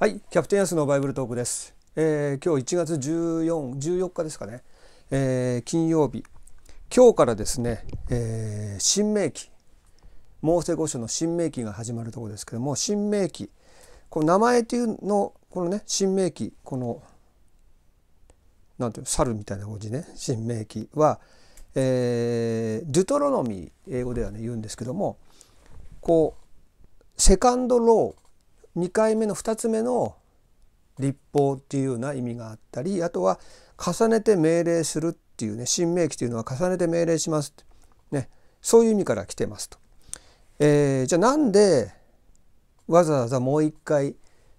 はい、キャプテンヤスのバイブルトークです。えー、今日1月14、14日ですかね、えー、金曜日、今日からですね、えー、新明記、モーセ五書の新明記が始まるところですけども、新明記、この名前というの、このね、新明記、この、なんていうの、猿みたいな文字ね、新明記は、えー、デュトロノミー、英語ではね、言うんですけども、こう、セカンドロー、2回目の2つ目の立法っていうような意味があったりあとは重ねて命令するっていうね新明記というのは重ねて命令しますねそういう意味から来てますと。えー、じゃあなんでわざわざもう一回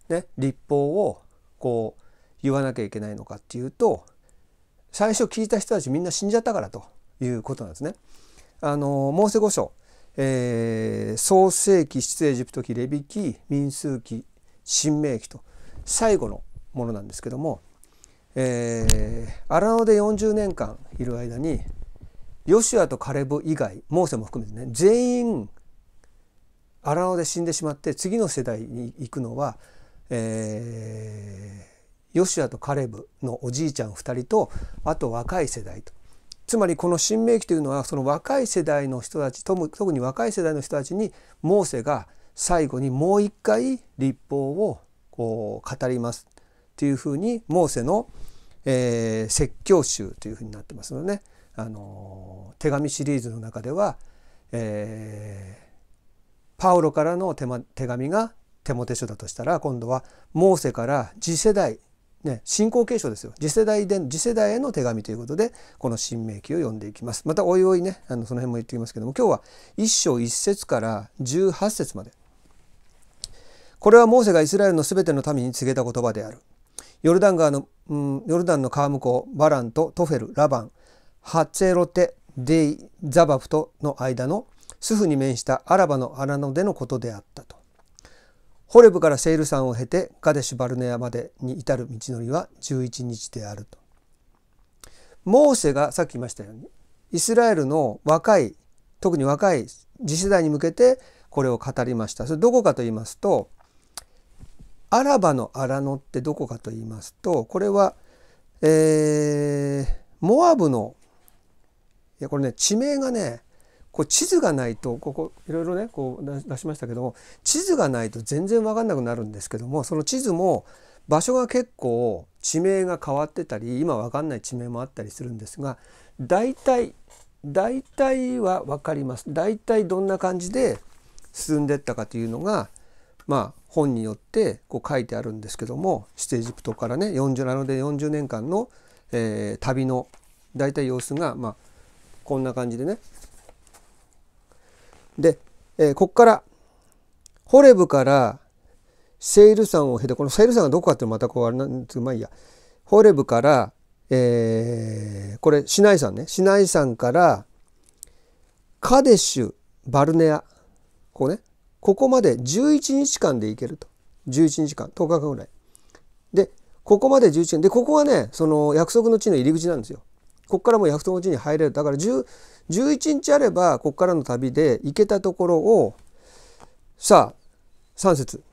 ね立法をこう言わなきゃいけないのかっていうと最初聞いた人たちみんな死んじゃったからということなんですね。あのモーセ五章えー、創世紀出エジプト記レビ記民数記新明記と最後のものなんですけども、えー、荒野で40年間いる間にヨシュアとカレブ以外モーセも含めてね全員荒野で死んでしまって次の世代に行くのは、えー、ヨシュアとカレブのおじいちゃん2人とあと若い世代とつまりこの「新明記」というのはその若い世代の人たち特に若い世代の人たちにモーセが最後にもう一回立法をこう語りますというふうにモーセの、えー、説教集というふうになってますのでね、あの手紙シリーズの中では、えー、パウロからの手,、ま、手紙が手モテ書だとしたら今度はモーセから次世代ね、信仰継承ですよ次世代で次世代への手紙ということでこの「新明記」を読んでいきますまたおいおいねあのその辺も言ってきますけども今日は1章1節から18節までこれはモーセがイスラエルのすべての民に告げた言葉であるヨルダン川の、うん、ヨルダンの川向こうバランとトフェルラバンハツェロテデイザバフとの間のスフに面したアラバのアラノでのことであったとホレブからセール山を経てカデシュバルネアまでに至る道のりは11日であると。モーセがさっき言いましたようにイスラエルの若い特に若い次世代に向けてこれを語りました。それどこかと言いますとアラバの荒野ってどこかと言いますとこれは、えー、モアブのいやこれね地名がねこう地図がないとここいろいろねこう出しましたけども地図がないと全然分かんなくなるんですけどもその地図も場所が結構地名が変わってたり今分かんない地名もあったりするんですが大体大体は分かります大体どんな感じで進んでったかというのがまあ本によってこう書いてあるんですけどもシテエジプトからね40なので40年間の、えー、旅の大体様子がまあこんな感じでねで、えー、ここからホレブからセイル山を経てこのセイル山がどこかってまたこうあれなんですけどまあいいやホレブから、えー、これシナイ山ねシナイ山からカデシュバルネアここねここまで11日間で行けると11日間10日間ぐらいでここまで11日間でここはねその約束の地の入り口なんですよここからもヤフトの地に入れるだから11日あればここからの旅で行けたところをさあ3節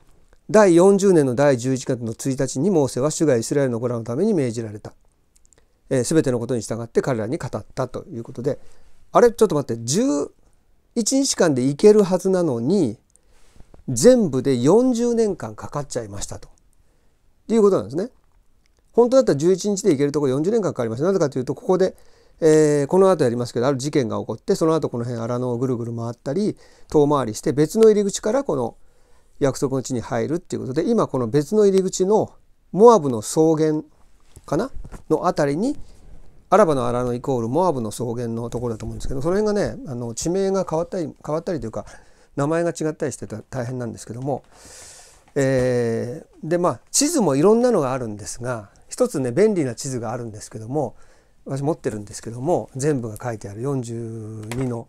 第40年の第11月の1日にモーセは主がイスラエルの子らのために命じられた。えー、全てのことに従って彼らに語ったということであれちょっと待って11日間で行けるはずなのに全部で40年間かかっちゃいましたということなんですね。本当だったら11日で行けるところ40年間かかりましたなぜかというとここで、えー、この後やりますけどある事件が起こってその後この辺荒野をぐるぐる回ったり遠回りして別の入り口からこの約束の地に入るっていうことで今この別の入り口のモアブの草原かなの辺りにアラバの荒野イコールモアブの草原のところだと思うんですけどその辺がねあの地名が変わったり変わったりというか名前が違ったりしてた大変なんですけども、えー、でまあ地図もいろんなのがあるんですが一つね便利な地図があるんですけども私持ってるんですけども全部が書いてある42の、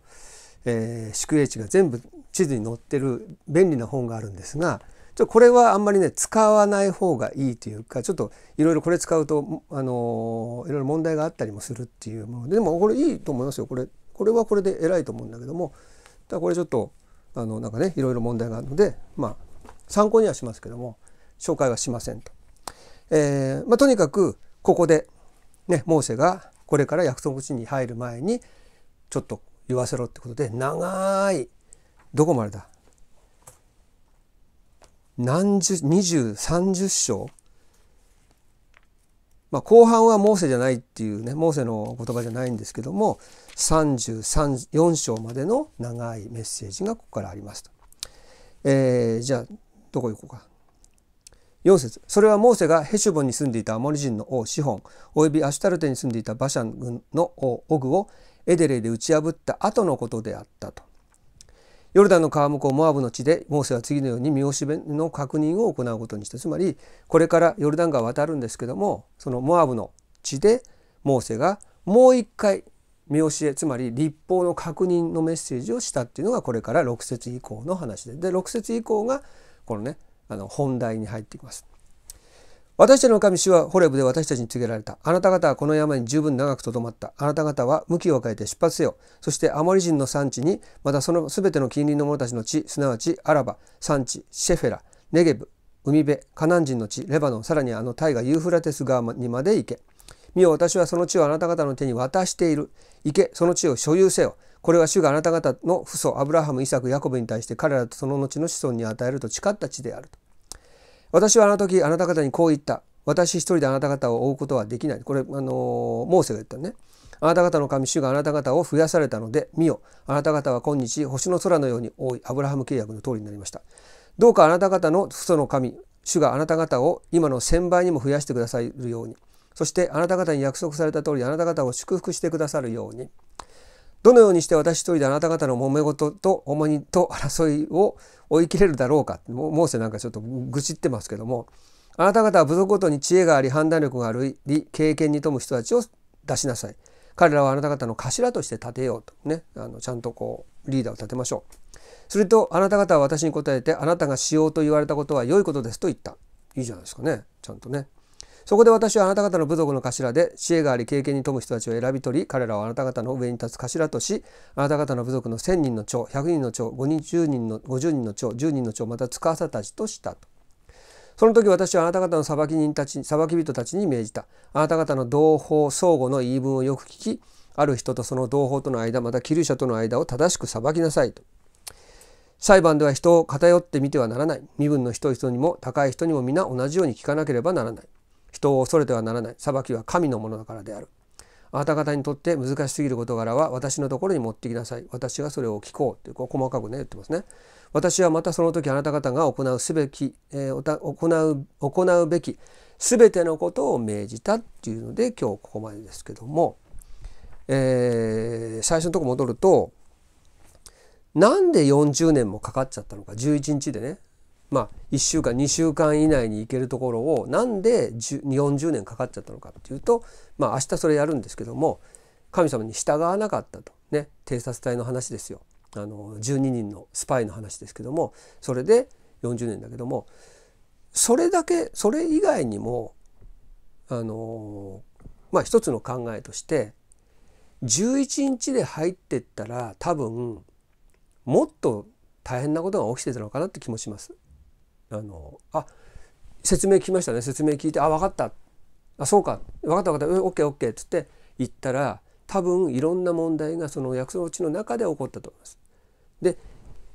えー、宿営地が全部地図に載ってる便利な本があるんですがちょこれはあんまりね使わない方がいいというかちょっといろいろこれ使うとあのいろいろ問題があったりもするっていうものででもこれいいと思いますよこれこれはこれで偉いと思うんだけどもただこれちょっとあのなんかねいろいろ問題があるのでまあ参考にはしますけども紹介はしませんと。えー、まあ、とにかくここで、ね、モーセがこれから約束地に入る前にちょっと言わせろってことで長いどこまでだ何十二十三十章、まあ、後半はモーセじゃないっていうねモーセの言葉じゃないんですけども34章までの長いメッセージがここからありますと。えー、じゃあどこ行こうか。それはモーセがヘシュボンに住んでいたアモリ人の王シホンおよびアシュタルテに住んでいたバシャン軍の王オグをエデレで打ち破った後のことであったと。ヨルダンの川向こうモアブの地でモーセは次のように見しえの確認を行うことにしたつまりこれからヨルダン川渡るんですけどもそのモアブの地でモーセがもう一回見教えつまり立法の確認のメッセージをしたっていうのがこれから6節以降の話でで6節以降がこのねあの本題に入ってきます。私たちの神主はホレブで私たちに告げられた。あなた方はこの山に十分長くとどまった。あなた方は向きを変えて出発せよ。そしてアモリ人の産地に、またその全ての近隣の者たちの地、すなわちアラバ、産地、シェフェラ、ネゲブ、海辺、カナン人の地、レバノン、さらにあの大河ユーフラテス川にまで行け。見よ私はその地をあなた方の手に渡している。行け、その地を所有せよ。これは主があなた方の父祖アブラハムイサクヤコブに対して彼らとその後の子孫に与えると誓った地であると私はあの時あなた方にこう言った私一人であなた方を追うことはできないこれあのモーセが言ったねあなた方の神主があなた方を増やされたので見よあなた方は今日星の空のように多いアブラハム契約の通りになりましたどうかあなた方の父祖の神主があなた方を今の1,000倍にも増やしてくださるようにそしてあなた方に約束された通りあなた方を祝福してくださるようにどのようにして私一人であなた方の揉め事と重荷と争いを追い切れるだろうかモーセなんかちょっと愚痴ってますけどもあなた方は部族ごとに知恵があり判断力があり経験に富む人たちを出しなさい彼らはあなた方の頭として立てようとねあのちゃんとこうリーダーを立てましょうするとあなた方は私に答えてあなたがしようと言われたことは良いことですと言ったいいじゃないですかねちゃんとねそこで私はあなた方の部族の頭で知恵があり経験に富む人たちを選び取り彼らをあなた方の上に立つ頭としあなた方の部族の1,000人の長100人の長5人10人の50人の長10人の長また司たちとしたと。その時私はあなた方の裁き人たち裁き人たちに命じたあなた方の同胞相互の言い分をよく聞きある人とその同胞との間またキリシャとの間を正しく裁きなさいと。裁判では人を偏ってみてはならない身分の人にも高い人にも皆同じように聞かなければならない。人を恐れてはならない裁きは神のものだからであるあなた方にとって難しすぎる事柄は私のところに持ってきなさい私がそれを聞こうというこう細かくね言ってますね私はまたその時あなた方が行うすべき、えー、行う行うべき全てのことを命じたっていうので今日ここまでですけども、えー、最初のとこ戻るとなんで40年もかかっちゃったのか11日でねまあ、1週間2週間以内に行けるところをなんで40年かかっちゃったのかっていうと、まあ、明日それやるんですけども神様に従わなかったとね偵察隊の話ですよあの12人のスパイの話ですけどもそれで40年だけどもそれだけそれ以外にもあのまあ一つの考えとして11日で入ってったら多分もっと大変なことが起きてたのかなって気もします。あのあ説明聞きましたね説明聞いてあ分かったあそうか分かった分かった OKOK、っつって言ったら多分いろんな問題がその約束のうちの中で起こったと思います。で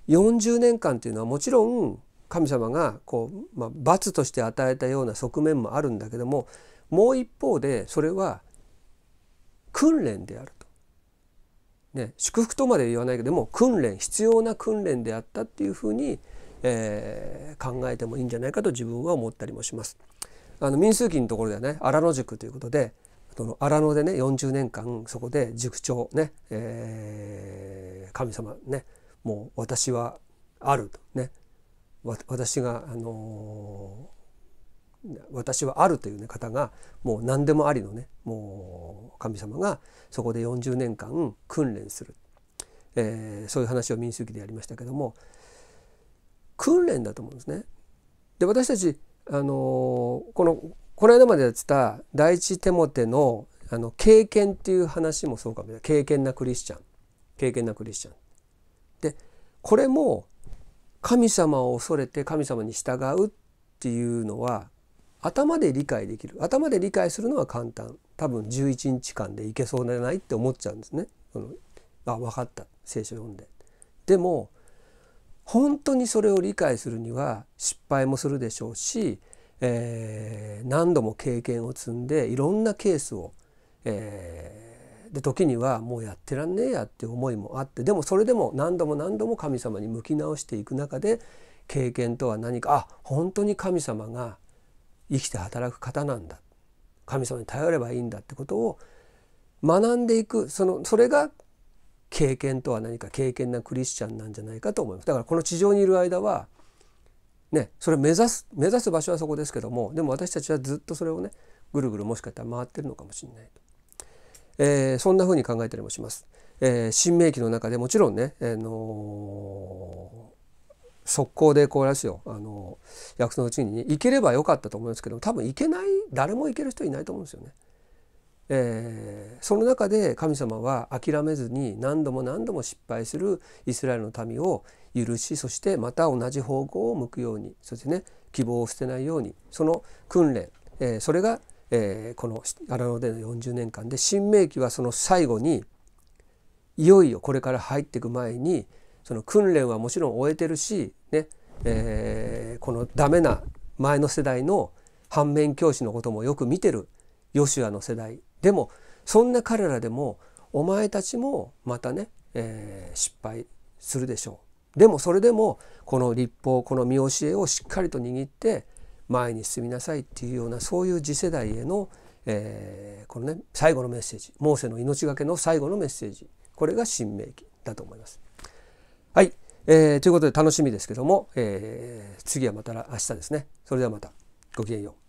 40年間っていうのはもちろん神様がこう、まあ、罰として与えたような側面もあるんだけどももう一方でそれは訓練であると。ね、祝福とまで言わないけども訓練必要な訓練であったっていうふうにえー、考えてもいいんじゃないかと自分は思ったりもします。あの民数記のところではね荒野塾ということでその荒野でね40年間そこで塾長ね、えー、神様ねもう私はあるとね私が、あのー、私はあるという、ね、方がもう何でもありのねもう神様がそこで40年間訓練する、えー、そういう話を民数記でやりましたけども訓練だと思うんですね。で私たちあのこのこの間までやってた第一手モてのあの経験っていう話もそうかもしれない経験なクリスチャン経験なクリスチャン。でこれも神様を恐れて神様に従うっていうのは頭で理解できる頭で理解するのは簡単多分11日間でいけそうじゃないって思っちゃうんですね。あ分かった聖書読んで。でも本当にそれを理解するには失敗もするでしょうし、えー、何度も経験を積んでいろんなケースを、えー、で時にはもうやってらんねえやって思いもあってでもそれでも何度も何度も神様に向き直していく中で経験とは何かあ本当に神様が生きて働く方なんだ神様に頼ればいいんだってことを学んでいくそのそれが経験とは何か経験なクリスチャンなんじゃないかと思いますだからこの地上にいる間はねそれ目指す目指す場所はそこですけどもでも私たちはずっとそれをねぐるぐるもしかしたら回ってるのかもしれないと、えー、そんな風に考えたりもします。えー、新明記の中でもちろんね、えー、の速攻でこうらしいよ、あのー、約束のうちに、ね、行ければよかったと思いますけど多分行けない誰も行ける人いないと思うんですよね。えー、その中で神様は諦めずに何度も何度も失敗するイスラエルの民を許しそしてまた同じ方向を向くようにそしてね希望を捨てないようにその訓練、えー、それが、えー、この荒野での40年間で新明記はその最後にいよいよこれから入っていく前にその訓練はもちろん終えてるし、ねえー、このダメな前の世代の反面教師のこともよく見てるヨシュアの世代でもそんな彼らでもお前たちもまたね、えー、失敗するでしょう。でもそれでもこの立法この見教えをしっかりと握って前に進みなさいっていうようなそういう次世代への、えー、このね最後のメッセージモーセの命がけの最後のメッセージこれが新明記だと思います。はい、えー、ということで楽しみですけども、えー、次はまた明日ですね。それではまたごきげんよう。